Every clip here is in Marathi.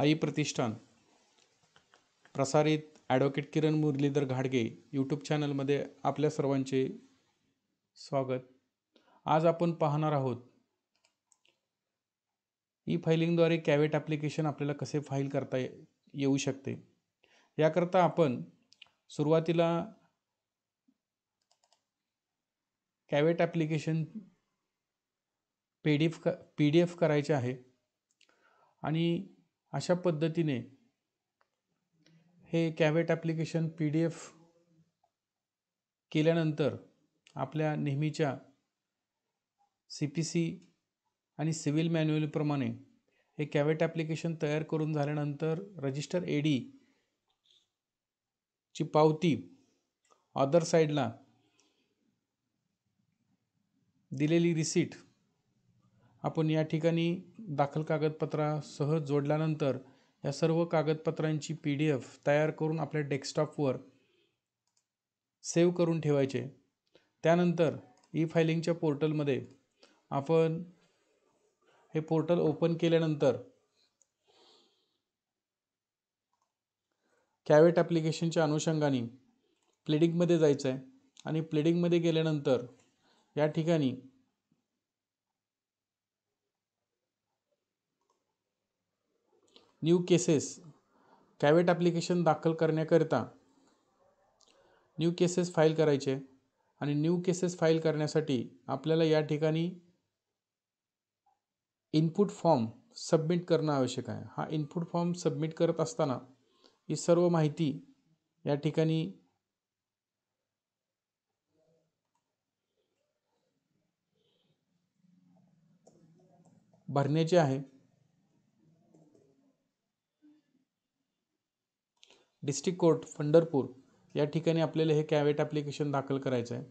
आई प्रतिष्ठान प्रसारित ॲडव्होकेट किरण मुरलीधर घाडगे यूट्यूब चॅनलमध्ये आपल्या सर्वांचे स्वागत आज आपण पाहणार आहोत ई फाईलिंगद्वारे कॅवेट ॲप्लिकेशन आपल्याला कसे फाईल करता येऊ शकते याकरता आपण सुरुवातीला caveat application P D F क पी डी एफ करायचे आहे आणि अशा पद्धतीने हे caveat application P D F केल्यानंतर आपल्या नेहमीच्या सी पी सी आणि सिव्हिल मॅन्युअलप्रमाणे हे कॅवेट ॲप्लिकेशन तयार करून झाल्यानंतर रजिस्टर ए डी ची पावती अदर साईडला दिलेली रिसीट आपण या ठिकाणी दाखल कागदपत्रासह जोडल्यानंतर या सर्व कागदपत्रांची पी डी एफ तयार करून आपल्या डेस्कटॉपवर सेव्ह करून ठेवायचे त्यानंतर ई फायलिंगच्या पोर्टलमध्ये आपण हे पोर्टल ओपन केल्यानंतर कॅवेट ॲप्लिकेशनच्या अनुषंगाने प्लेडिंगमध्ये जायचं आहे आणि प्लेडिंगमध्ये गेल्यानंतर या ठिकाणी न्यू केसेस कॅवेट ॲप्लिकेशन दाखल करण्याकरिता न्यू केसेस फाईल करायचे आणि न्यू केसेस फाईल करण्यासाठी आपल्याला या ठिकाणी इनपुट फॉर्म सबमिट करणं आवश्यक आहे हा इनपुट फॉर्म सबमिट करत असताना ही सर्व माहिती या ठिकाणी भरण्याची आहे डिस्ट्रिक्ट कोर्ट पंढरपूर या ठिकाणी आपल्याला हे कॅवेट ॲप्लिकेशन दाखल करायचं आहे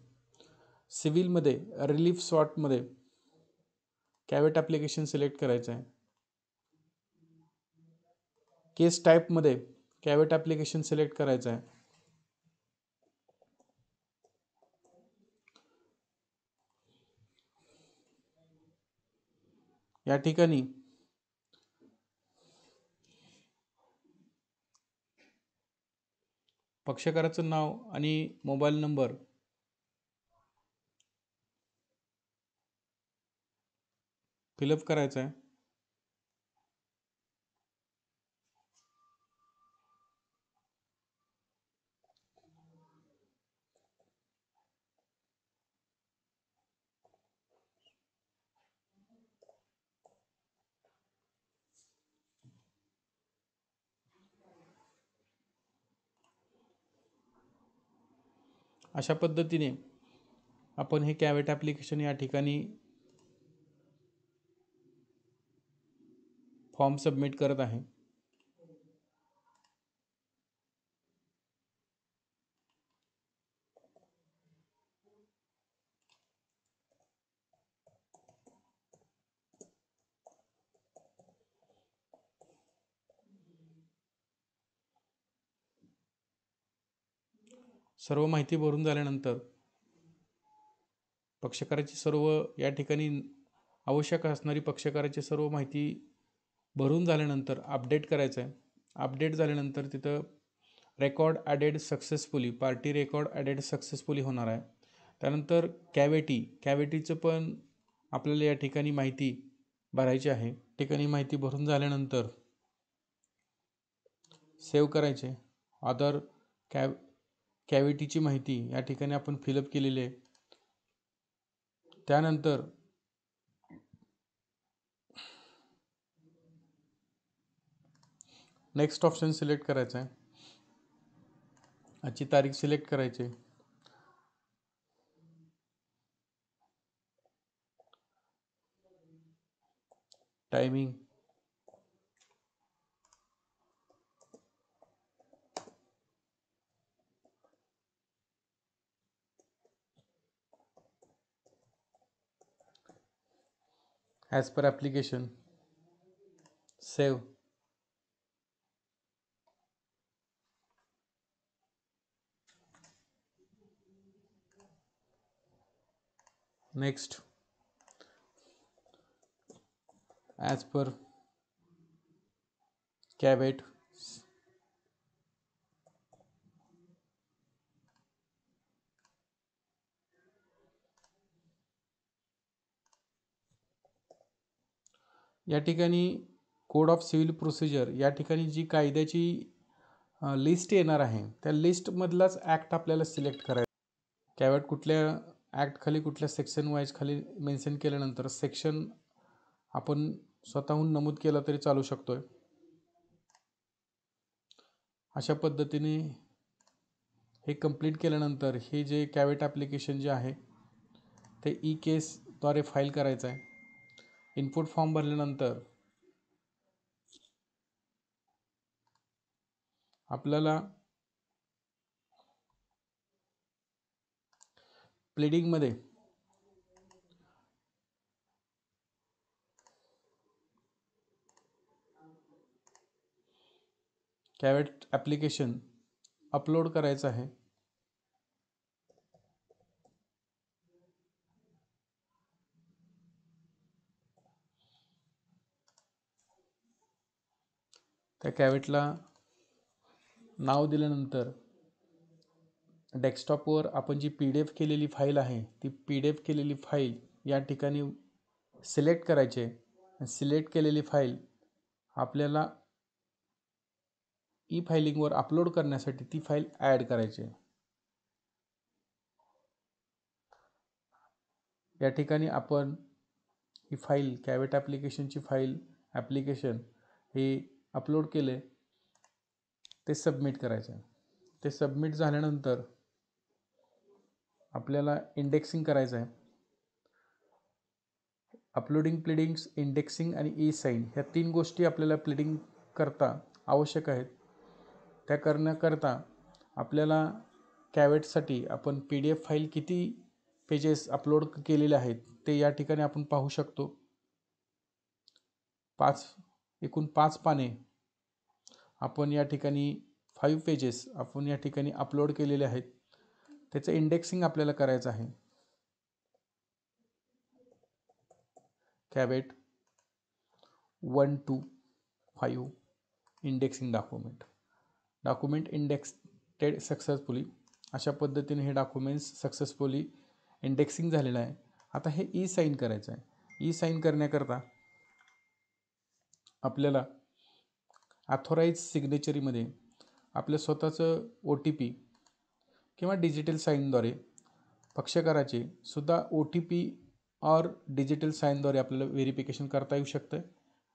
सिव्हिलमध्ये रिलीफ स्वॉटमध्ये कॅवेट ॲप्लिकेशन सिलेक्ट करायचं आहे केस टाईपमध्ये कॅवेट ॲप्लिकेशन सिलेक्ट करायचं आहे या ठिकाणी पक्षकाराचं नाव आणि मोबाईल नंबर फिलअप करायचा आहे अशा पद्धतीने आपण हे कॅवेट ॲप्लिकेशन या ठिकाणी फॉर्म सबमिट करत आहे सर्व माहिती भरून झाल्यानंतर पक्षकाराची सर्व या ठिकाणी आवश्यक असणारी पक्षकाराची सर्व माहिती भरून झाल्यानंतर अपडेट करायचं आहे अपडेट झाल्यानंतर तिथं record added successfully party record added successfully होणार आहे त्यानंतर कॅवेटी कॅवेटीचं पण आपल्याला या ठिकाणी माहिती भरायची आहे ठिकाणी माहिती भरून झाल्यानंतर सेव्ह करायचे अदर कॅव कॅव्हिटीची माहिती या ठिकाणी आपण फिलअप केलेली आहे त्यानंतर नेक्स्ट ऑप्शन सिलेक्ट करायचं आहे आजची तारीख सिलेक्ट करायची timing as per application save next as per caveat या ठिकाणी कोड ऑफ सिव्हिल प्रोसिजर या ठिकाणी जी कायद्याची लिस्ट येणार आहे त्या लिस्टमधलाच ॲक्ट आपल्याला सिलेक्ट करायचा त्यावेळेत कुठल्या ॲक्टखाली कुठल्या सेक्शन वाईजखाली मेन्शन केल्यानंतर सेक्शन आपण स्वतःहून नमूद केला तरी चालू शकतो आहे अशा पद्धतीने हे कंप्लीट केल्यानंतर हे जे कॅवेट ॲप्लिकेशन जे आहे ते ई केसद्वारे फाईल करायचं आहे इनपुट फॉर्म भरल्यानंतर आपल्याला प्लेडिंगमध्ये कॅवेट ॲप्लिकेशन अपलोड करायचं आहे त्या कॅवेटला नाव दिल्यानंतर डेस्कटॉपवर आपण जी पी डी एफ केलेली फाईल आहे ती पी डी एफ केलेली फाईल या ठिकाणी सिलेक्ट करायचे सिलेक्ट केलेली फाईल आपल्याला ई फाईलिंगवर अपलोड करण्यासाठी ती फाईल ॲड करायची या ठिकाणी आपण ही फाईल कॅवेट ॲप्लिकेशनची फाईल ॲप्लिकेशन हे अपलोड केले ते सबमिट करायचे ते सबमिट झाल्यानंतर आपल्याला इंडेक्सिंग करायचं आहे अपलोडिंग प्लिडिंग्स इंडेक्सिंग आणि ई साईन ह्या तीन गोष्टी आपल्याला प्लिडिंग करता आवश्यक आहेत त्या करण्याकरता आपल्याला कॅवेटसाठी आपण पी डी एफ फाईल किती पेजेस अपलोड केलेले आहेत ते या ठिकाणी आपण पाहू शकतो पाच एकूण पाच पाने आपण या ठिकाणी फाईव्ह पेजेस आपण या ठिकाणी अपलोड केलेले आहेत त्याचं इंडेक्सिंग आपल्याला करायचं आहे caveat one two five indexing document document indexed successfully अशा पद्धतीने हे डॉक्युमेंट्स सक्सेसफुली इंडेक्सिंग झालेलं आहे आता हे ई साईन करायचं आहे ई साईन करण्याकरता आपल्याला ॲथोराईज सिग्नेचरीमध्ये आपलं स्वतःचं ओ टी पी किंवा डिजिटल साईनद्वारे पक्षकाराचे सुद्धा ओ टी पी और डिजिटल साईनद्वारे आपल्याला व्हेरिफिकेशन करता येऊ शकतं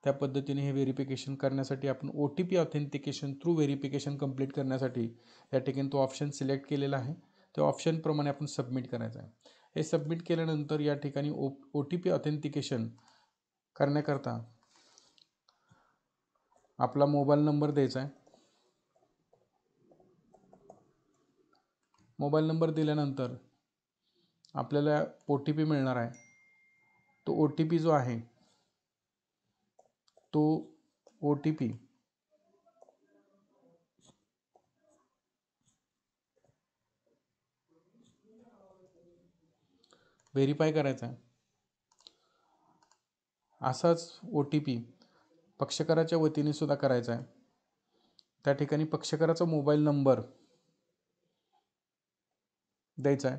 त्या पद्धतीने हे व्हेरिफिकेशन करण्यासाठी आपण O T P authentication through verification complete करण्यासाठी या ठिकाणी तो ऑप्शन सिलेक्ट केलेला आहे त्या ऑप्शनप्रमाणे आपण सबमिट करायचं आहे हे सबमिट केल्यानंतर या ठिकाणी O O T P authentication करण्याकरता आपला मोबाईल नंबर द्यायचा आहे मोबाईल नंबर दिल्यानंतर आपल्याला ओ टी पी मिळणार आहे तो ओ टी पी जो आहे तो ओ टी पी व्हेरीफाय करायचा आहे असाच ओ टी पी पक्षकाराच्या वतीने सुद्धा करायचं आहे त्या ठिकाणी पक्षकाराचा मोबाईल नंबर द्यायचा आहे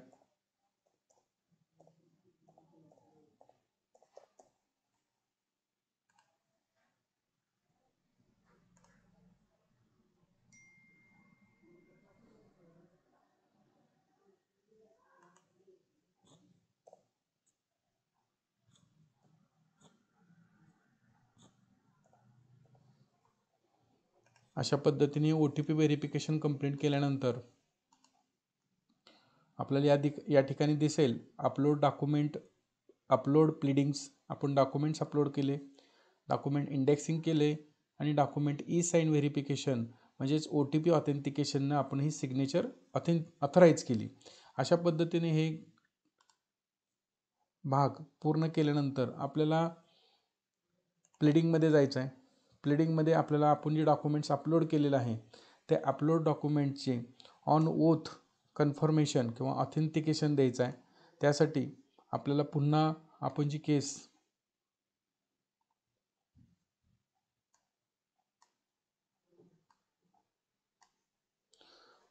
अशा पद्धतीने O T P verification complete केल्यानंतर आपल्याला या दि या ठिकाणी दिसेल अपलोड डॉक्युमेंट अपलोड प्लीडिंग्स आपण डॉक्युमेंट्स अपलोड केले डॉक्युमेंट इंडेक्सिंग केले आणि डॉक्युमेंट ई साईन व्हेरिफिकेशन म्हणजेच ओ टी पी ऑथेंटिकेशननं आपण ही सिग्नेचर ऑथेन ऑथराईज केली अशा पद्धतीने हे भाग पूर्ण केल्यानंतर आपल्याला प्लिडिंगमध्ये जायचं आहे प्लेडिंगमध्ये आपल्याला आपण जे डॉक्युमेंट्स अपलोड केलेलं आहे ते अपलोड डॉक्युमेंटचे ऑन ओथ कन्फर्मेशन किंवा ऑथेंटिकेशन द्यायचं आहे त्यासाठी आपल्याला पुन्हा आपण जी केस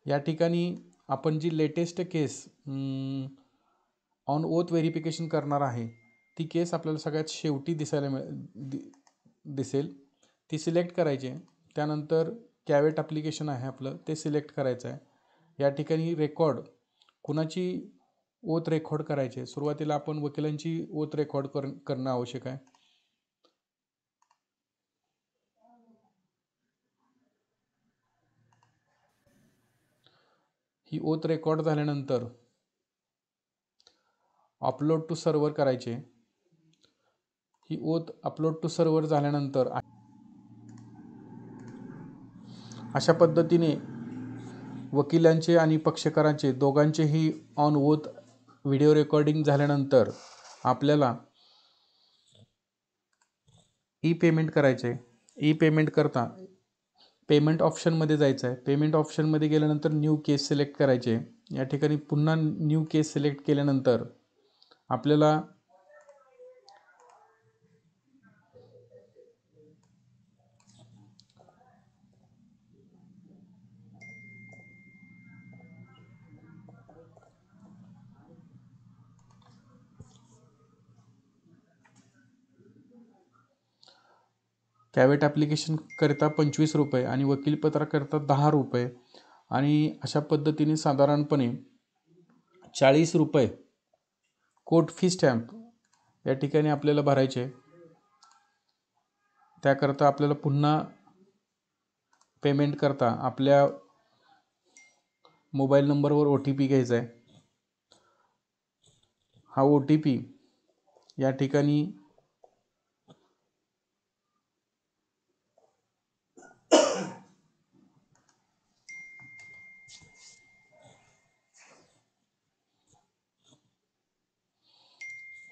या ठिकाणी आपण जी latest case on oath verification करणार आहे ती केस आपल्याला सगळ्यात शेवटी दिसायला मिळ दिसेल ती सिलेक्ट करायचे त्यानंतर कॅवेट ॲप्लिकेशन आहे आपलं ते सिलेक्ट करायचं आहे या ठिकाणी रेकॉर्ड कुणाची ओत रेकॉर्ड करायचे आहे सुरुवातीला आपण वकिलांची ओत रेकॉर्ड कर करणं आवश्यक आहे ही ओत रेकॉर्ड झाल्यानंतर अपलोड टू सर्वर करायचे ही ओत अपलोड टू सर्व्हर झाल्यानंतर अशा पद्धतीने वकिलांचे आणि पक्षकारांचे दोघांचेही ऑन ओथ व्हिडिओ रेकॉर्डिंग झाल्यानंतर आपल्याला ई पेमेंट करायचे ई पेमेंट करता पेमेंट ऑप्शनमध्ये जायचं आहे पेमेंट ऑप्शनमध्ये गेल्यानंतर न्यू केस सिलेक्ट करायचे या ठिकाणी पुन्हा न्यू केस सिलेक्ट केल्यानंतर आपल्याला प्रायव्हेट ॲप्लिकेशनकरिता पंचवीस रुपये आणि वकीलपत्राकरिता दहा रुपये आणि अशा पद्धतीने साधारणपणे चाळीस रुपये कोर्ट फी स्टॅम्प या ठिकाणी आपल्याला भरायचे त्याकरता आपल्याला पुन्हा पेमेंट करता आपल्या मोबाईल नंबरवर ओ टी पी घ्यायचा आहे हा ओ टी पी या ठिकाणी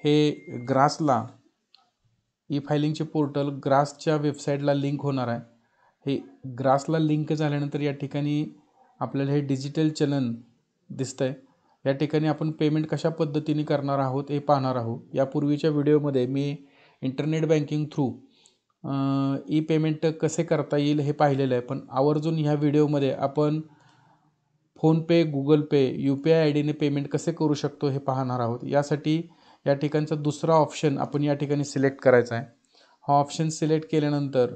हे ग्रासला ई फायलिंगचे पोर्टल ग्रासच्या वेबसाईटला लिंक होणार आहे हे ग्रासला लिंक झाल्यानंतर या ठिकाणी आपल्याला हे डिजिटल चलन दिसतं आहे या ठिकाणी आपण पेमेंट कशा पद्धतीने करणार आहोत हे पाहणार आहोत यापूर्वीच्या व्हिडिओमध्ये मी internet banking through e payment कसे करता येईल हे पाहिलेलं आहे पण आवर्जून ह्या व्हिडिओमध्ये आपण PhonePe Google pay U P I I डीने पेमेंट कसे करू शकतो हे पाहणार आहोत यासाठी या ठिकाणचा दुसरा ऑप्शन आपण या ठिकाणी सिलेक्ट करायचा आहे हा ऑप्शन सिलेक्ट केल्यानंतर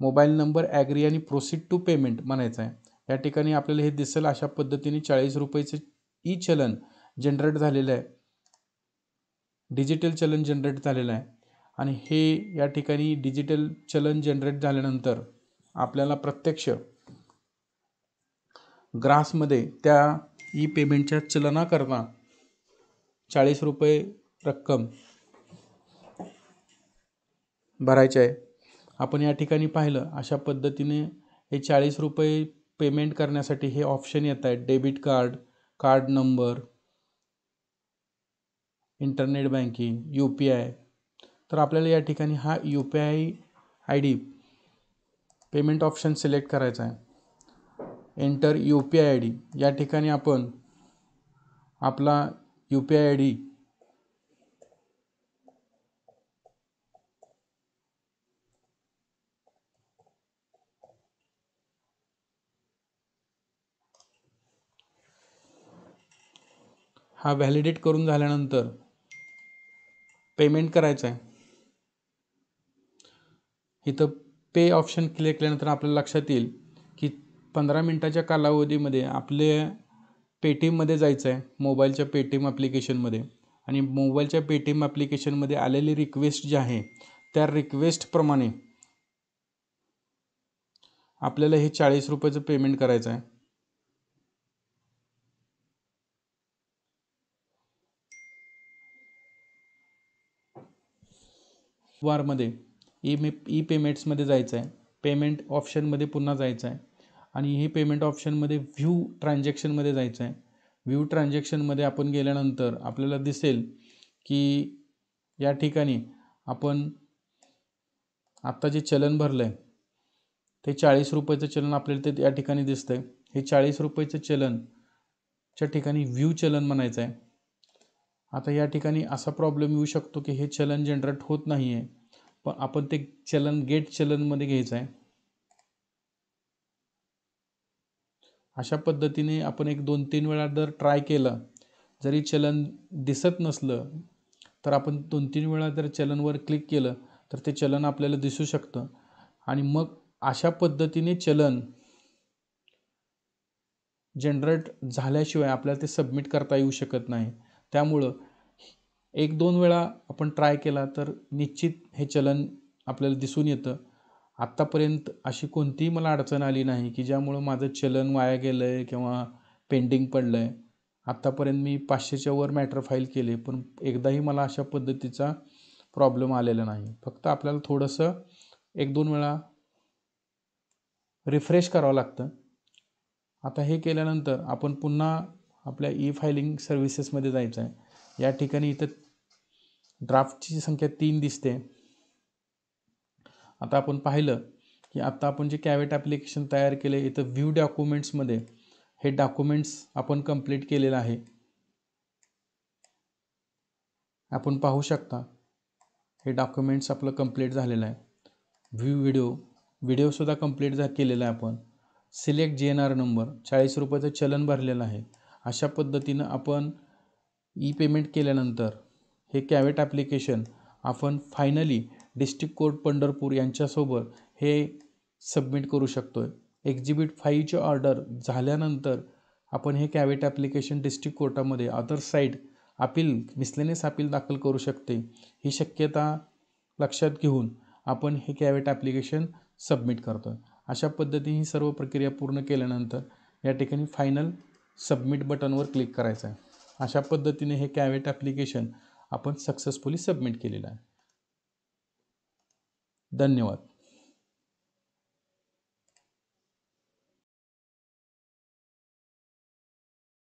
मोबाईल नंबर ॲग्री आणि प्रोसीड टू पेमेंट म्हणायचं आहे या ठिकाणी आपल्याला हे दिसेल अशा पद्धतीने चाळीस रुपयेचं ई चलन जनरेट झालेलं आहे डिजिटल चलन जनरेट झालेलं आहे आणि हे या ठिकाणी डिजिटल चलन जनरेट झाल्यानंतर आपल्याला प्रत्यक्ष ग्रासमध्ये त्या ई पेमेंटच्या चलनाकरता चाळीस रुपये रक्कम भरायचे आहे आपण या ठिकाणी पाहिलं अशा पद्धतीने हे चाळीस रुपये पेमेंट करण्यासाठी हे ऑप्शन येत आहेत debit card card number internet banking U P I तर आपल्याला या ठिकाणी हा U P I I D payment option select करायचा आहे enter U P I I D या ठिकाणी आपण आपला U P I I D हा व्हॅलिडेट करून झाल्यानंतर पेमेंट करायचं आहे इथं पे ऑप्शन क्लिक केल्यानंतर आपल्याला लक्षात येईल की पंधरा मिनटाच्या कालावधीमध्ये आपले पेटीएममध्ये जायचं आहे मोबाईलच्या पेटीएम ॲप्लिकेशनमध्ये आणि मोबाईलच्या पेटीएम ॲप्लिकेशनमध्ये आलेली रिक्वेस्ट जी आहे त्या रिक्वेस्टप्रमाणे आपल्याला हे चाळीस रुपयाचं पेमेंट करायचं आहे वारमध्ये ई मे ई पेमेंट्समध्ये जायचं आहे पेमेंट ऑप्शनमध्ये पुन्हा जायचं आहे आणि हे पेमेंट ऑप्शनमध्ये व्ह्यू ट्रान्झॅक्शनमध्ये जायचं आहे व्ह्यू ट्रान्झॅक्शनमध्ये आपण गेल्यानंतर आपल्याला दिसेल की या ठिकाणी आपण आत्ता जे चलन भरलं आहे ते चाळीस रुपयाचं चलन आपल्याला ते या ठिकाणी दिसतं आहे हे चाळीस रुपयाचं चलनच्या ठिकाणी व्ह्यू चलन म्हणायचं आहे आता या ठिकाणी असा प्रॉब्लेम येऊ शकतो की हे चलन जनरेट होत नाही आहे पण आपण ते चलन गेट चलनमध्ये घ्यायचं आहे अशा पद्धतीने आपण एक दोन तीन वेळा जर ट्राय केलं जरी चलन दिसत नसलं तर आपण दोन तीन वेळा जर चलनवर क्लिक केलं तर ते चलन आपल्याला दिसू शकतं आणि मग अशा पद्धतीने चलन जनरेट झाल्याशिवाय आपल्याला ते सबमिट करता येऊ शकत नाही त्यामुळं एक दोन वेळा आपण ट्राय केला तर निश्चित हे चलन आपल्याला दिसून येतं आत्तापर्यंत अशी कोणतीही मला अडचण आली नाही की ज्यामुळं माझं चलन वाया गेलं आहे किंवा पेंडिंग पडलं आहे आत्तापर्यंत मी पाचशेच्या वर मॅटर फाईल केले पण एकदाही मला अशा पद्धतीचा प्रॉब्लेम आलेला नाही फक्त आपल्याला थोडंसं एक दोन वेळा रिफ्रेश करावं लागतं आता हे केल्यानंतर आपण पुन्हा आपल्या ई फायलिंग सर्व्हिसेसमध्ये जायचं आहे या ठिकाणी इथं ड्राफ्टची संख्या तीन दिसते आता आपण पाहिलं की आता आपण जे कॅवेट ॲप्लिकेशन तयार केले इथं व्ह्यू डॉक्युमेंट्समध्ये हे डॉक्युमेंट्स आपण कंप्लीट केलेलं आहे आपण पाहू शकता हे डॉक्युमेंट्स आपलं कंप्लीट झालेलं आहे व्ह्यू व्हिडिओ व्हिडिओसुद्धा कंप्लीट झा केलेला आहे आपण select G N R number चाळीस रुपयाचं चलन भरलेलं आहे अशा पद्धतीनं आपण ई पेमेंट केल्यानंतर हे कॅवेट ॲप्लिकेशन आपण फायनली डिस्ट्रिक्ट कोर्ट पंढरपूर यांच्यासोबत हे सबमिट करू शकतो आहे एक्झिबिट फाईची ऑर्डर झाल्यानंतर आपण हे कॅवेट ॲप्लिकेशन डिस्ट्रिक्ट कोर्टामध्ये other side appeal miscellaneous appeal दाखल करू शकते ही शक्यता लक्षात घेऊन आपण हे कॅवेट ॲप्लिकेशन सबमिट करतो अशा पद्धतीने ही सर्व प्रक्रिया पूर्ण केल्यानंतर या ठिकाणी फायनल सबमिट बटनवर क्लिक करायचं आहे अशा पद्धतीने हे कॅवेट ॲप्लिकेशन आपण सक्सेसफुली सबमिट केलेलं आहे ده النواب